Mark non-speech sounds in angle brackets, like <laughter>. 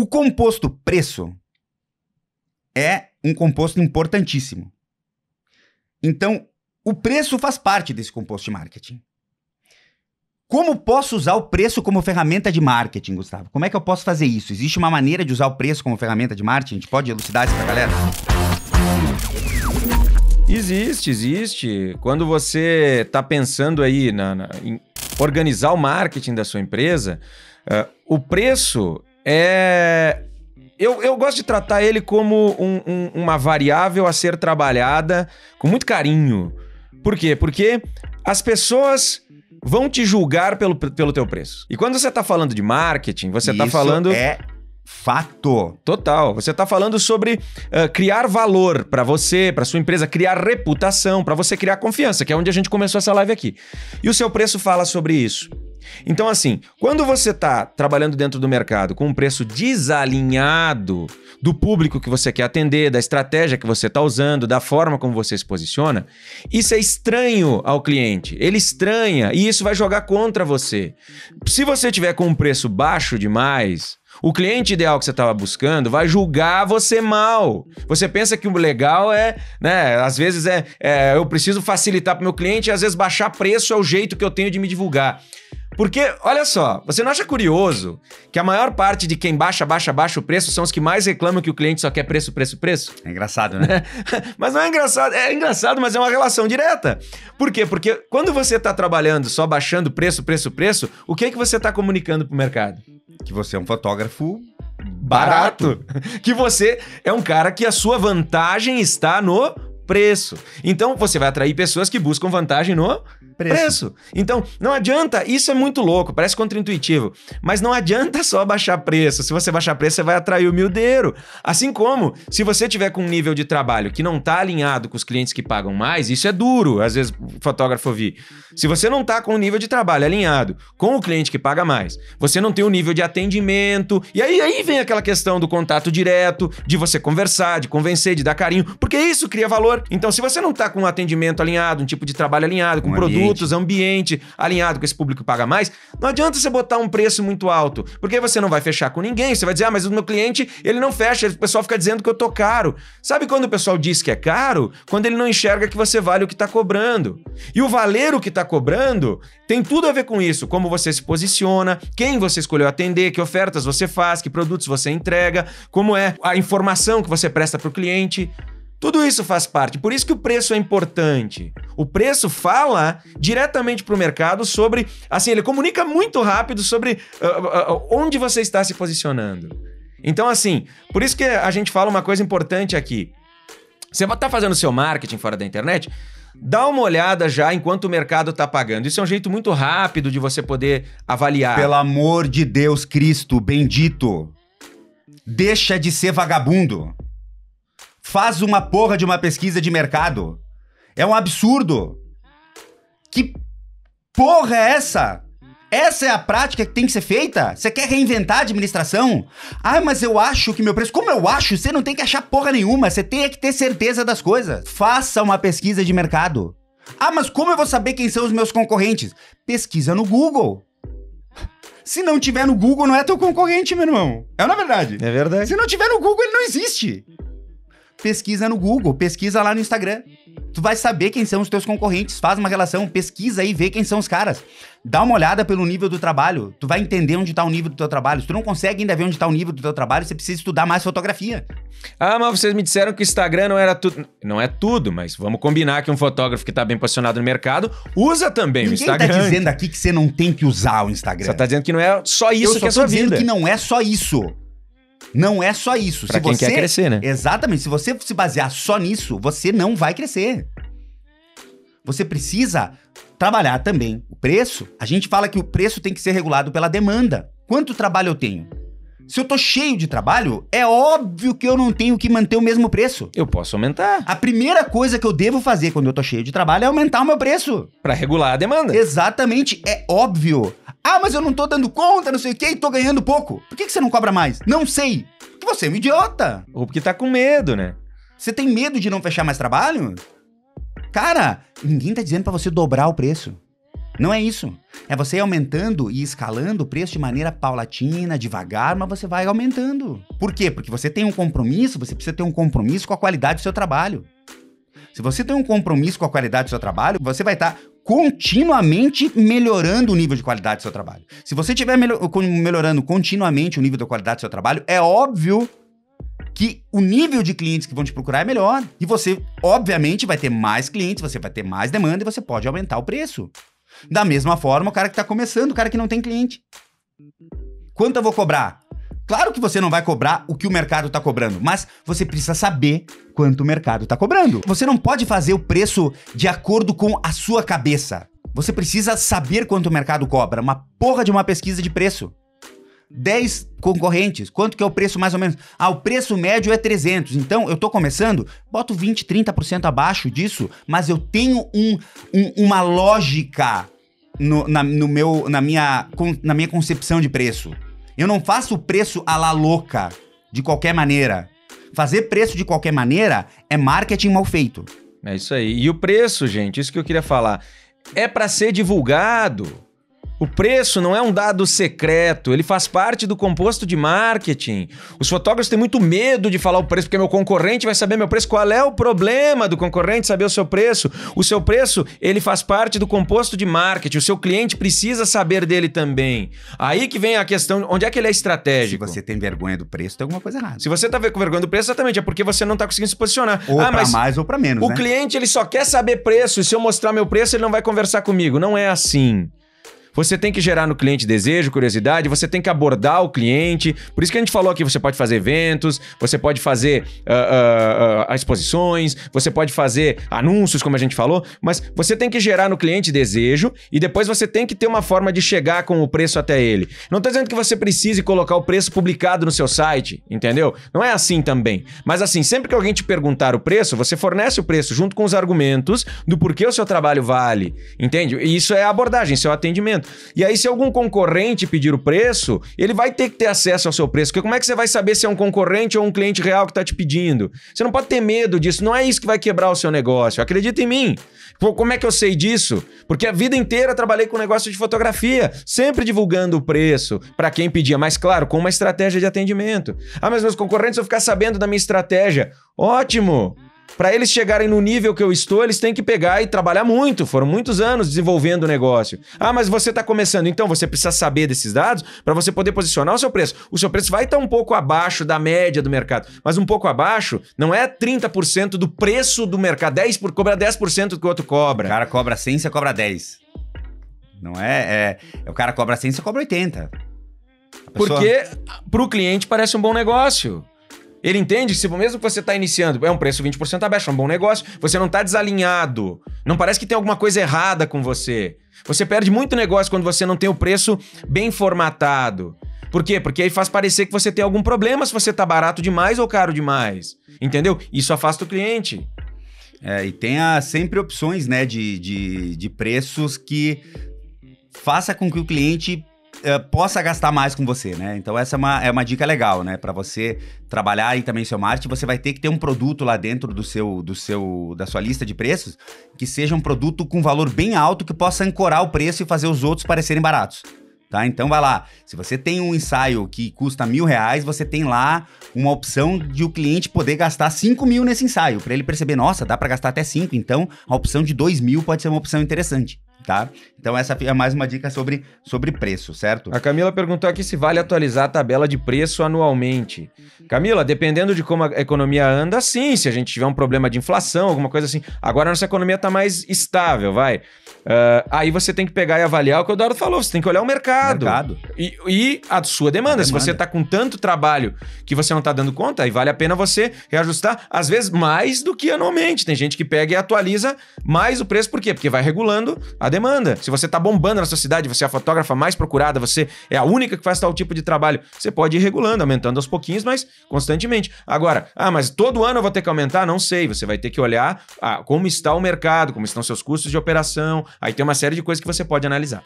O composto preço é um composto importantíssimo. Então, o preço faz parte desse composto de marketing. Como posso usar o preço como ferramenta de marketing, Gustavo? Como é que eu posso fazer isso? Existe uma maneira de usar o preço como ferramenta de marketing? A gente pode elucidar isso pra galera? Existe, existe. Quando você está pensando aí na, na, em organizar o marketing da sua empresa, uh, o preço é, eu, eu gosto de tratar ele como um, um, uma variável a ser trabalhada com muito carinho. Por quê? Porque as pessoas vão te julgar pelo, pelo teu preço. E quando você está falando de marketing, você está falando. É fato. Total. Você está falando sobre uh, criar valor para você, para sua empresa, criar reputação, para você criar confiança, que é onde a gente começou essa live aqui. E o seu preço fala sobre isso. Então, assim, quando você está trabalhando dentro do mercado com um preço desalinhado do público que você quer atender, da estratégia que você está usando, da forma como você se posiciona, isso é estranho ao cliente. Ele estranha e isso vai jogar contra você. Se você tiver com um preço baixo demais, o cliente ideal que você estava buscando vai julgar você mal. Você pensa que o legal é, né? Às vezes é, é eu preciso facilitar para o meu cliente, e às vezes baixar preço é o jeito que eu tenho de me divulgar. Porque, olha só, você não acha curioso que a maior parte de quem baixa, baixa, baixa o preço são os que mais reclamam que o cliente só quer preço, preço, preço? É engraçado, né? <laughs> mas não é engraçado, é engraçado, mas é uma relação direta. Por quê? Porque quando você está trabalhando só baixando preço, preço, preço, o que é que você está comunicando para o mercado? Que você é um fotógrafo barato. barato. <laughs> que você é um cara que a sua vantagem está no preço. Então você vai atrair pessoas que buscam vantagem no preço. preço. Então, não adianta, isso é muito louco, parece contraintuitivo, mas não adianta só baixar preço. Se você baixar preço, você vai atrair o mildeiro. Assim como, se você tiver com um nível de trabalho que não tá alinhado com os clientes que pagam mais, isso é duro, às vezes o fotógrafo vi. Se você não tá com um nível de trabalho alinhado com o cliente que paga mais, você não tem o um nível de atendimento, e aí, aí vem aquela questão do contato direto, de você conversar, de convencer, de dar carinho, porque isso cria valor. Então, se você não tá com um atendimento alinhado, um tipo de trabalho alinhado, com um produto, produtos, ambiente alinhado com esse público paga mais, não adianta você botar um preço muito alto, porque você não vai fechar com ninguém. Você vai dizer, ah, mas o meu cliente, ele não fecha, o pessoal fica dizendo que eu tô caro. Sabe quando o pessoal diz que é caro? Quando ele não enxerga que você vale o que tá cobrando. E o valer o que tá cobrando tem tudo a ver com isso, como você se posiciona, quem você escolheu atender, que ofertas você faz, que produtos você entrega, como é a informação que você presta para o cliente. Tudo isso faz parte, por isso que o preço é importante. O preço fala diretamente para o mercado sobre. Assim, ele comunica muito rápido sobre uh, uh, onde você está se posicionando. Então, assim, por isso que a gente fala uma coisa importante aqui. Você está fazendo seu marketing fora da internet? Dá uma olhada já enquanto o mercado está pagando. Isso é um jeito muito rápido de você poder avaliar. Pelo amor de Deus, Cristo, bendito. Deixa de ser vagabundo. Faz uma porra de uma pesquisa de mercado. É um absurdo. Que porra é essa? Essa é a prática que tem que ser feita? Você quer reinventar a administração? Ah, mas eu acho que meu preço. Como eu acho? Você não tem que achar porra nenhuma. Você tem que ter certeza das coisas. Faça uma pesquisa de mercado. Ah, mas como eu vou saber quem são os meus concorrentes? Pesquisa no Google. Se não tiver no Google, não é teu concorrente, meu irmão. É na é verdade. É verdade. Se não tiver no Google, ele não existe pesquisa no Google, pesquisa lá no Instagram. Tu vai saber quem são os teus concorrentes, faz uma relação, pesquisa aí, vê quem são os caras. Dá uma olhada pelo nível do trabalho, tu vai entender onde está o nível do teu trabalho. Se tu não consegue ainda ver onde está o nível do teu trabalho, você precisa estudar mais fotografia. Ah, mas vocês me disseram que o Instagram não era tudo. Não é tudo, mas vamos combinar que um fotógrafo que está bem posicionado no mercado usa também Ninguém o Instagram. Ninguém tá dizendo aqui que você não tem que usar o Instagram. Você tá dizendo que não é só isso Eu que é a sua vida. dizendo que não é só isso. Não é só isso. Pra se quem você... quer crescer, né? Exatamente. Se você se basear só nisso, você não vai crescer. Você precisa trabalhar também o preço. A gente fala que o preço tem que ser regulado pela demanda. Quanto trabalho eu tenho? Se eu tô cheio de trabalho, é óbvio que eu não tenho que manter o mesmo preço. Eu posso aumentar. A primeira coisa que eu devo fazer quando eu tô cheio de trabalho é aumentar o meu preço. Para regular a demanda. Exatamente, é óbvio. Ah, mas eu não tô dando conta, não sei o quê e tô ganhando pouco. Por que, que você não cobra mais? Não sei. Porque você é um idiota. Ou porque tá com medo, né? Você tem medo de não fechar mais trabalho? Cara, ninguém tá dizendo para você dobrar o preço. Não é isso. É você aumentando e escalando o preço de maneira paulatina, devagar, mas você vai aumentando. Por quê? Porque você tem um compromisso, você precisa ter um compromisso com a qualidade do seu trabalho. Se você tem um compromisso com a qualidade do seu trabalho, você vai estar continuamente melhorando o nível de qualidade do seu trabalho. Se você estiver melhorando continuamente o nível da qualidade do seu trabalho, é óbvio que o nível de clientes que vão te procurar é melhor. E você, obviamente, vai ter mais clientes, você vai ter mais demanda e você pode aumentar o preço. Da mesma forma, o cara que está começando, o cara que não tem cliente. Quanto eu vou cobrar? Claro que você não vai cobrar o que o mercado está cobrando, mas você precisa saber quanto o mercado está cobrando. Você não pode fazer o preço de acordo com a sua cabeça. Você precisa saber quanto o mercado cobra, uma porra de uma pesquisa de preço. 10 concorrentes. Quanto que é o preço mais ou menos? Ah, o preço médio é 300. Então, eu tô começando, boto 20, 30% abaixo disso, mas eu tenho um, um uma lógica no, na, no meu, na, minha, na minha concepção de preço. Eu não faço preço à la louca, de qualquer maneira. Fazer preço de qualquer maneira é marketing mal feito. É isso aí. E o preço, gente, isso que eu queria falar, é para ser divulgado. O preço não é um dado secreto, ele faz parte do composto de marketing. Os fotógrafos têm muito medo de falar o preço, porque meu concorrente vai saber meu preço. Qual é o problema do concorrente saber o seu preço? O seu preço, ele faz parte do composto de marketing. O seu cliente precisa saber dele também. Aí que vem a questão, onde é que ele é estratégico? Se você tem vergonha do preço, tem alguma coisa errada. Se você tá com vergonha do preço, exatamente, é porque você não tá conseguindo se posicionar. Ou ah, pra mais ou para menos, O né? cliente, ele só quer saber preço, e se eu mostrar meu preço, ele não vai conversar comigo. Não é assim. Você tem que gerar no cliente desejo, curiosidade, você tem que abordar o cliente. Por isso que a gente falou aqui, você pode fazer eventos, você pode fazer uh, uh, uh, exposições, você pode fazer anúncios, como a gente falou, mas você tem que gerar no cliente desejo e depois você tem que ter uma forma de chegar com o preço até ele. Não estou dizendo que você precise colocar o preço publicado no seu site, entendeu? Não é assim também. Mas assim, sempre que alguém te perguntar o preço, você fornece o preço junto com os argumentos do porquê o seu trabalho vale, entende? E isso é abordagem, isso é o atendimento. E aí, se algum concorrente pedir o preço, ele vai ter que ter acesso ao seu preço. Porque como é que você vai saber se é um concorrente ou um cliente real que está te pedindo? Você não pode ter medo disso. Não é isso que vai quebrar o seu negócio. Acredita em mim. Pô, como é que eu sei disso? Porque a vida inteira trabalhei com negócio de fotografia, sempre divulgando o preço para quem pedia. Mas, claro, com uma estratégia de atendimento. Ah, mas meus concorrentes vão ficar sabendo da minha estratégia. Ótimo! para eles chegarem no nível que eu estou, eles têm que pegar e trabalhar muito. Foram muitos anos desenvolvendo o negócio. Ah, mas você está começando, então você precisa saber desses dados para você poder posicionar o seu preço. O seu preço vai estar tá um pouco abaixo da média do mercado, mas um pouco abaixo não é 30% do preço do mercado, 10 por, cobra 10% do que o outro cobra. O cara cobra 100, você cobra 10. Não é, é, o cara cobra 100, você cobra 80. Pessoa... Porque ah, para o cliente parece um bom negócio. Ele entende que se mesmo que você está iniciando, é um preço 20% abaixo, é um bom negócio, você não está desalinhado, não parece que tem alguma coisa errada com você. Você perde muito negócio quando você não tem o preço bem formatado. Por quê? Porque aí faz parecer que você tem algum problema se você está barato demais ou caro demais. Entendeu? Isso afasta o cliente. É, e tenha ah, sempre opções né, de, de, de preços que faça com que o cliente eh, possa gastar mais com você, né? Então essa é uma, é uma dica legal, né? Para você trabalhar aí também seu marketing, você vai ter que ter um produto lá dentro do seu, do seu, da sua lista de preços que seja um produto com valor bem alto que possa ancorar o preço e fazer os outros parecerem baratos. Tá? Então vai lá. Se você tem um ensaio que custa mil reais, você tem lá uma opção de o cliente poder gastar cinco mil nesse ensaio, para ele perceber, nossa, dá para gastar até cinco. Então a opção de dois mil pode ser uma opção interessante tá? Então essa é mais uma dica sobre, sobre preço, certo? A Camila perguntou aqui se vale atualizar a tabela de preço anualmente. Camila, dependendo de como a economia anda, sim, se a gente tiver um problema de inflação, alguma coisa assim. Agora a nossa economia está mais estável, vai. Uh, aí você tem que pegar e avaliar o que o Eduardo falou, você tem que olhar o mercado. mercado. E, e a sua demanda. Se você está com tanto trabalho que você não está dando conta, aí vale a pena você reajustar, às vezes mais do que anualmente. Tem gente que pega e atualiza mais o preço, por quê? Porque vai regulando a demanda demanda. Se você tá bombando na sua cidade, você é a fotógrafa mais procurada, você é a única que faz tal tipo de trabalho, você pode ir regulando, aumentando aos pouquinhos, mas constantemente. Agora, ah, mas todo ano eu vou ter que aumentar? Não sei. Você vai ter que olhar ah, como está o mercado, como estão seus custos de operação. Aí tem uma série de coisas que você pode analisar.